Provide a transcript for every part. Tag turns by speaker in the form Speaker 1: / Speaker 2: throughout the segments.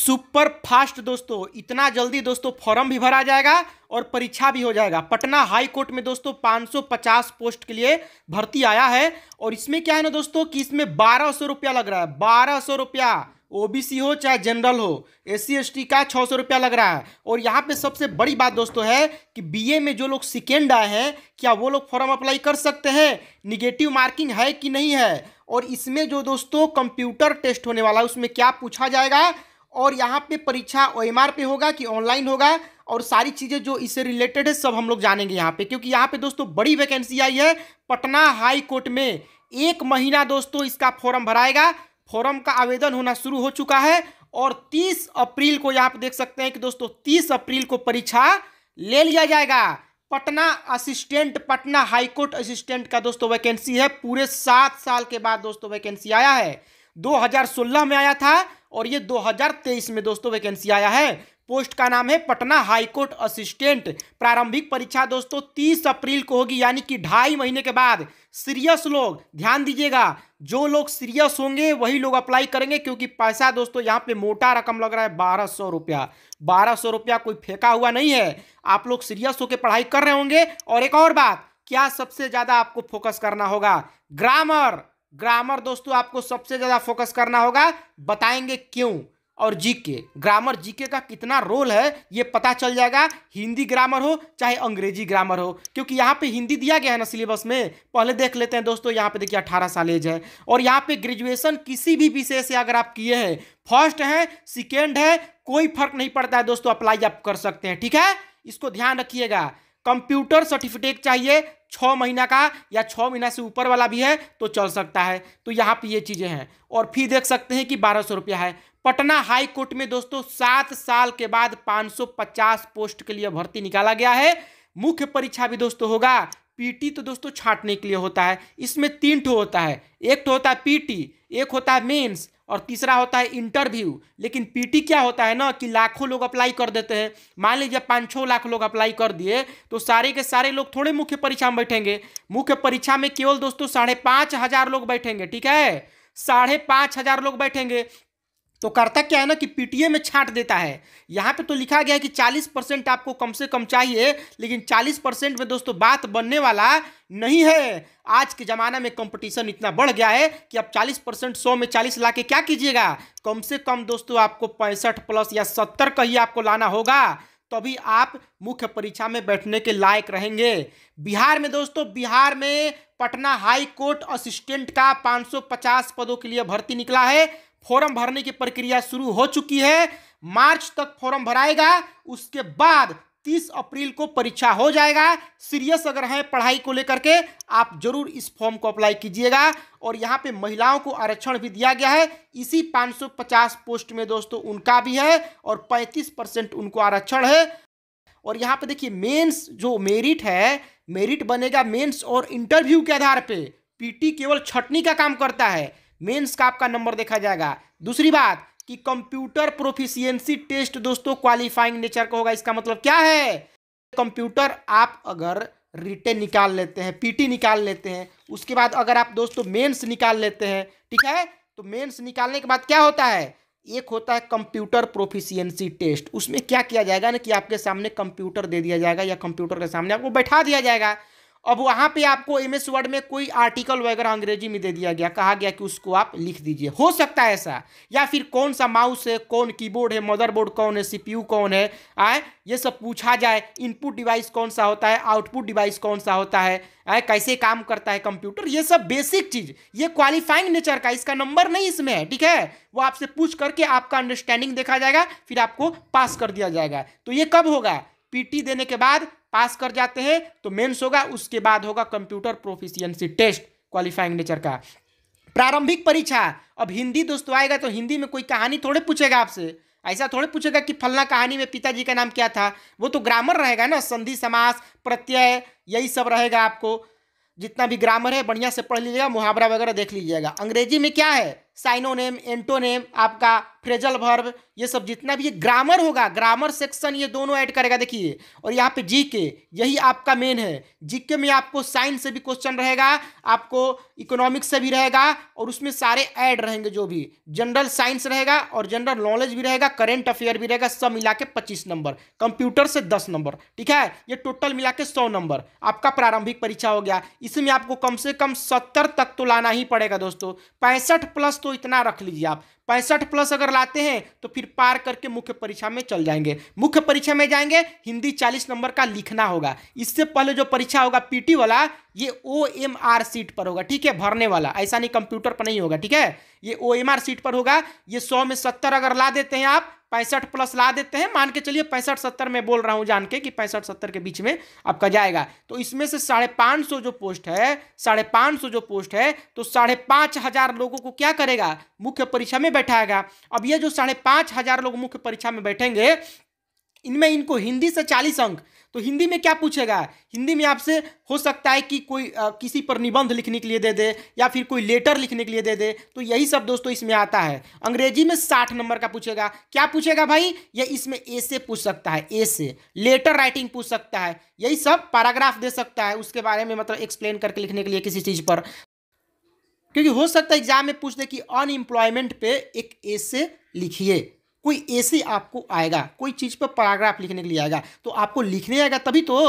Speaker 1: super fast दोस्तों इतना जल्दी दोस्तों फॉर्म भी भरा जाएगा और परीक्षा भी हो जाएगा पटना हाई कोर्ट में दोस्तों 550 पोस्ट के लिए भर्ती आया है और इसमें क्या है ना दोस्तों कि इसमें बारह सौ रुपया लग रहा है बारह सौ रुपया ओबीसी हो चाहे जनरल हो एस सी का छः सौ रुपया लग रहा है और यहाँ पे सबसे बड़ी बात दोस्तों है कि बीए में जो लोग सेकेंड आए हैं क्या वो लोग फॉर्म अप्लाई कर सकते हैं निगेटिव मार्किंग है कि नहीं है और इसमें जो दोस्तों कंप्यूटर टेस्ट होने वाला है उसमें क्या पूछा जाएगा और यहाँ पे परीक्षा ओ एम पे होगा कि ऑनलाइन होगा और सारी चीज़ें जो इससे रिलेटेड है सब हम लोग जानेंगे यहाँ पे क्योंकि यहाँ पे दोस्तों बड़ी वैकेंसी आई है पटना हाई कोर्ट में एक महीना दोस्तों इसका फॉर्म भराएगा फॉर्म का आवेदन होना शुरू हो चुका है और 30 अप्रैल को यहाँ पे देख सकते हैं कि दोस्तों 30 अप्रैल को परीक्षा ले लिया जाएगा Patna assistant Patna high court assistant का दोस्तों वैकेंसी है पूरे सात साल के बाद दोस्तों वैकेंसी आया है 2016 में आया था और ये 2023 में दोस्तों वैकेंसी आया है पोस्ट का नाम है पटना हाईकोर्ट असिस्टेंट प्रारंभिक परीक्षा दोस्तों 30 अप्रैल को होगी यानी कि ढाई महीने के बाद सीरियस लोग ध्यान दीजिएगा जो लोग सीरियस होंगे वही लोग अप्लाई करेंगे क्योंकि पैसा दोस्तों यहाँ पे मोटा रकम लग रहा है बारह सौ रुपया बारह सौ रुपया कोई फेंका हुआ नहीं है आप लोग सीरियस होकर पढ़ाई कर रहे होंगे और एक और बात क्या सबसे ज़्यादा आपको फोकस करना होगा ग्रामर ग्रामर दोस्तों आपको सबसे ज़्यादा फोकस करना होगा बताएंगे क्यों और जीके ग्रामर जीके का कितना रोल है ये पता चल जाएगा हिंदी ग्रामर हो चाहे अंग्रेजी ग्रामर हो क्योंकि यहाँ पे हिंदी दिया गया है ना सिलेबस में पहले देख लेते हैं दोस्तों यहाँ पे देखिए अठारह साल एज है और यहाँ पे ग्रेजुएशन किसी भी विषय से अगर आप किए हैं फर्स्ट है सेकेंड है कोई फर्क नहीं पड़ता है दोस्तों अप्लाई आप कर सकते हैं ठीक है इसको ध्यान रखिएगा कंप्यूटर सर्टिफिकेट चाहिए छः महीना का या छः महीना से ऊपर वाला भी है तो चल सकता है तो यहाँ पे ये चीज़ें हैं और फी देख सकते हैं कि बारह सौ रुपया है पटना हाई कोर्ट में दोस्तों सात साल के बाद 550 पोस्ट के लिए भर्ती निकाला गया है मुख्य परीक्षा भी दोस्तों होगा पीटी तो दोस्तों छाटने के लिए होता है इसमें तीन ठो होता है एक तो होता है पीटी एक होता है मेन्स और तीसरा होता है इंटरव्यू लेकिन पीटी क्या होता है ना कि लाखों लोग अप्लाई कर देते हैं मान लीजिए पाँच छः लाख लोग अप्लाई कर दिए तो सारे के सारे लोग थोड़े मुख्य परीक्षा में बैठेंगे मुख्य परीक्षा में केवल दोस्तों साढ़े पाँच हजार लोग बैठेंगे ठीक है साढ़े पाँच हजार लोग बैठेंगे तो करता क्या है ना कि पीटीए में छाट देता है यहाँ पे तो लिखा गया है कि 40 परसेंट आपको कम से कम चाहिए लेकिन 40 परसेंट में दोस्तों बात बनने वाला नहीं है आज के ज़माना में कंपटीशन इतना बढ़ गया है कि आप 40 परसेंट सौ में 40 ला के क्या कीजिएगा कम से कम दोस्तों आपको पैंसठ प्लस या सत्तर का ही आपको लाना होगा तभी तो आप मुख्य परीक्षा में बैठने के लायक रहेंगे बिहार में दोस्तों बिहार में पटना हाई कोर्ट असिस्टेंट का 550 पदों के लिए भर्ती निकला है फॉर्म भरने की प्रक्रिया शुरू हो चुकी है मार्च तक फॉर्म भराएगा उसके बाद 30 अप्रैल को परीक्षा हो जाएगा सीरियस अगर हैं पढ़ाई को लेकर के आप जरूर इस फॉर्म को अप्लाई कीजिएगा और यहाँ पे महिलाओं को आरक्षण भी दिया गया है इसी 550 पोस्ट में दोस्तों उनका भी है और 35 परसेंट उनको आरक्षण है और यहाँ पे देखिए मेंस जो मेरिट है मेरिट बनेगा मेंस और इंटरव्यू के आधार पर पी केवल छटनी का काम करता है मेंस का आपका नंबर देखा जाएगा दूसरी बात कि कंप्यूटर प्रोफिशियंसी टेस्ट दोस्तों क्वालिफाइंग नेचर का होगा इसका मतलब क्या है कंप्यूटर आप अगर रिटेन निकाल लेते हैं पीटी निकाल लेते हैं उसके बाद अगर आप दोस्तों मेंस निकाल लेते हैं ठीक है तो मेंस निकालने के बाद क्या होता है एक होता है कंप्यूटर प्रोफिशियंसी टेस्ट उसमें क्या किया जाएगा ना कि आपके सामने कंप्यूटर दे दिया जाएगा या कंप्यूटर के सामने आपको बैठा दिया जाएगा अब वहाँ पे आपको एम एस वर्ड में कोई आर्टिकल वगैरह अंग्रेजी में दे दिया गया कहा गया कि उसको आप लिख दीजिए हो सकता है ऐसा या फिर कौन सा माउस है कौन कीबोर्ड है मदरबोर्ड कौन है सीपीयू कौन है आए ये सब पूछा जाए इनपुट डिवाइस कौन सा होता है आउटपुट डिवाइस कौन सा होता है आए कैसे काम करता है कंप्यूटर ये सब बेसिक चीज़ ये क्वालिफाइंग नेचर का इसका नंबर नहीं इसमें है ठीक है वो आपसे पूछ करके आपका अंडरस्टैंडिंग देखा जाएगा फिर आपको पास कर दिया जाएगा तो ये कब होगा पीटी देने के बाद पास कर जाते हैं तो मेंस होगा उसके बाद होगा computer proficiency test qualifying nature का प्रारंभिक परीक्षा अब हिंदी दोस्तों आएगा तो हिंदी में कोई कहानी थोड़े पूछेगा आपसे ऐसा थोड़े पूछेगा कि फलना कहानी में पिताजी का नाम क्या था वो तो ग्रामर रहेगा ना संधि समास प्रत्यय यही सब रहेगा आपको जितना भी ग्रामर है बढ़िया से पढ़ लीजिएगा मुहावरा वगैरह देख लीजिएगा अंग्रेजी में क्या है साइनोनेम एंटोनेम आपका फ्रेजल वर्ब ये सब जितना भी ग्रामर होगा ग्रामर सेक्शन ये दोनों ऐड करेगा देखिए और यहाँ पे जीके यही आपका मेन है जीके में आपको साइंस से भी क्वेश्चन रहेगा आपको इकोनॉमिक्स से भी रहेगा और उसमें सारे ऐड रहेंगे जो भी जनरल साइंस रहेगा और जनरल नॉलेज भी रहेगा करेंट अफेयर भी रहेगा सब मिला के पच्चीस नंबर कंप्यूटर से दस नंबर ठीक है ये टोटल मिला के सौ नंबर आपका प्रारंभिक परीक्षा हो गया इसमें आपको कम से कम सत्तर तक तो लाना ही पड़ेगा दोस्तों पैंसठ प्लस तो इतना रख लीजिए आप पैंसठ प्लस अगर लाते हैं तो फिर पार करके मुख्य परीक्षा में चल जाएंगे मुख्य परीक्षा में जाएंगे हिंदी चालीस नंबर का लिखना होगा इससे पहले जो परीक्षा होगा पीटी वाला ये ओ एम आर सीट पर होगा ठीक है भरने वाला ऐसा नहीं कंप्यूटर पर नहीं होगा ठीक है ये ओ एम आर सीट पर होगा ये सौ में सत्तर अगर ला देते हैं आप पैंसठ प्लस ला देते हैं मान के चलिए पैंसठ सत्तर में बोल रहा हूँ जान के कि पैंसठ सत्तर के बीच में आपका जाएगा तो इसमें से साढ़े पाँच सौ जो पोस्ट है साढ़े पाँच सौ जो पोस्ट है तो साढ़े पाँच हजार लोगों को क्या करेगा मुख्य परीक्षा में बैठाएगा अब ये जो साढ़े पाँच हजार लोग मुख्य परीक्षा में बैठेंगे इनमें इनको हिंदी से चालीस अंक तो हिंदी में क्या पूछेगा हिंदी में आपसे हो सकता है कि कोई आ, किसी पर निबंध लिखने के लिए दे दे या फिर कोई लेटर लिखने के लिए दे दे तो यही सब दोस्तों इसमें आता है अंग्रेजी में साठ नंबर का पूछेगा क्या पूछेगा भाई ये इसमें ए से पूछ सकता है ए से लेटर राइटिंग पूछ सकता है यही सब पैराग्राफ दे सकता है उसके बारे में मतलब एक्सप्लेन करके लिखने के लिए किसी चीज़ पर क्योंकि हो सकता है एग्जाम में पूछ दे कि अनएम्प्लॉयमेंट पे एक ऐसे लिखिए कोई ऐसे आपको आएगा कोई चीज़ पर पैराग्राफ लिखने के लिए आएगा तो आपको लिखने आएगा तभी तो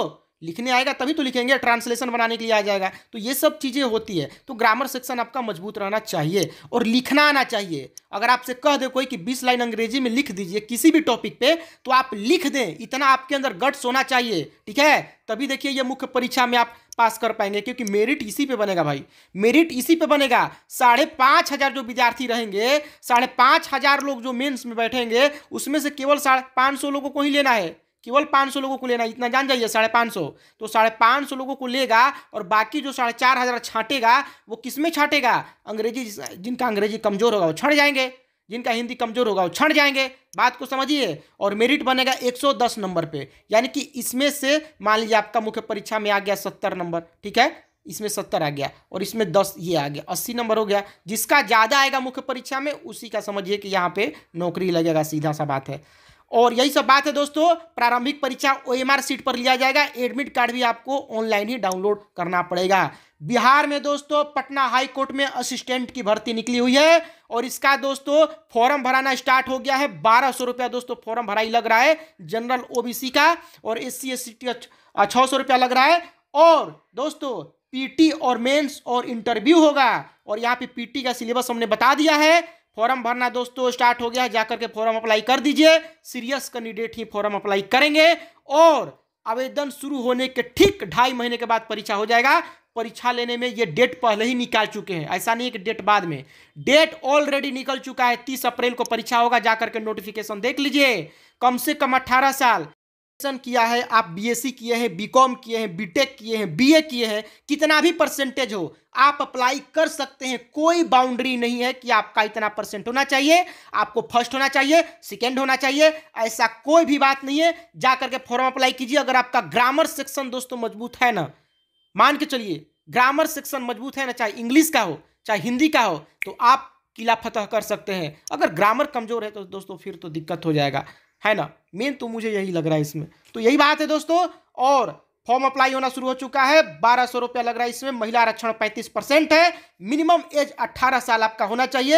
Speaker 1: लिखने आएगा तभी तो लिखेंगे ट्रांसलेशन बनाने के लिए आ जाएगा तो ये सब चीज़ें होती है तो ग्रामर सेक्शन आपका मजबूत रहना चाहिए और लिखना आना चाहिए अगर आपसे कह दे कोई कि 20 लाइन अंग्रेजी में लिख दीजिए किसी भी टॉपिक पे तो आप लिख दें इतना आपके अंदर गट्स होना चाहिए ठीक है तभी देखिए ये मुख्य परीक्षा में आप पास कर पाएंगे क्योंकि मेरिट इसी पे बनेगा भाई मेरिट इसी पे बनेगा साढ़े पाँच हज़ार जो विद्यार्थी रहेंगे साढ़े पाँच हज़ार लोग जो मेंस में बैठेंगे उसमें से केवल साढ़े पाँच सौ लोगों को ही लेना है केवल पाँच सौ लोगों को लेना है इतना जान जाइए साढ़े पाँच सौ तो साढ़े पाँच सौ लोगों को लेगा और बाकी जो साढ़े चार हज़ार छाटेगा वो किस में छाटेगा अंग्रेजी जिनका अंग्रेजी कमज़ोर होगा वो छट जाएंगे जिनका हिंदी कमज़ोर होगा वो छंट जाएंगे बात को समझिए और मेरिट बनेगा 110 नंबर पे यानी कि इसमें से मान लीजिए आपका मुख्य परीक्षा में आ गया 70 नंबर ठीक है इसमें सत्तर आ गया और इसमें दस ये आ गया अस्सी नंबर हो गया जिसका ज़्यादा आएगा मुख्य परीक्षा में उसी का समझिए कि यहाँ पे नौकरी लगेगा सीधा सा बात है और यही सब बात है दोस्तों प्रारंभिक परीक्षा ओ एम सीट पर लिया जाएगा एडमिट कार्ड भी आपको ऑनलाइन ही डाउनलोड करना पड़ेगा बिहार में दोस्तों पटना हाई कोर्ट में असिस्टेंट की भर्ती निकली हुई है और इसका दोस्तों फॉर्म भराना स्टार्ट हो गया है बारह सौ रुपया दोस्तों फॉर्म भराई लग रहा है जनरल ओ का और S C S C T रुपया लग रहा है और दोस्तों पीटी और मेंस और इंटरव्यू होगा और यहाँ पे पीटी का सिलेबस हमने बता दिया है फॉर्म भरना दोस्तों स्टार्ट हो गया जाकर के फॉर्म अप्लाई कर दीजिए सीरियस कैंडिडेट ही फॉर्म अप्लाई करेंगे और आवेदन शुरू होने के ठीक ढाई महीने के बाद परीक्षा हो जाएगा परीक्षा लेने में ये डेट पहले ही निकाल चुके हैं ऐसा नहीं है कि डेट बाद में डेट ऑलरेडी निकल चुका है तीस अप्रैल को परीक्षा होगा जाकर के नोटिफिकेशन देख लीजिए कम से कम अट्ठारह साल किया है आप बीएससी e किए हैं बीकॉम किए हैं बीटेक किए हैं बीए किए हैं कितना भी परसेंटेज हो आप अप्लाई कर सकते हैं कोई बाउंड्री नहीं है कि आपका इतना परसेंट होना चाहिए आपको फर्स्ट होना चाहिए सेकेंड होना चाहिए ऐसा कोई भी बात नहीं है जाकर के फॉर्म अप्लाई कीजिए अगर आपका ग्रामर सेक्शन दोस्तों मजबूत है ना मान के चलिए ग्रामर सेक्शन मजबूत है ना चाहे इंग्लिश का हो चाहे हिंदी का हो तो आप किला फतह कर सकते हैं अगर ग्रामर कमजोर है तो दोस्तों फिर तो दिक्कत हो जाएगा है ना मेन तो मुझे यही लग रहा है इसमें तो यही बात है दोस्तों और फॉर्म अप्लाई होना शुरू हो चुका है बारह सौ रुपया लग रहा है इसमें महिला आरक्षण पैंतीस परसेंट है मिनिमम एज अट्ठारह साल आपका होना चाहिए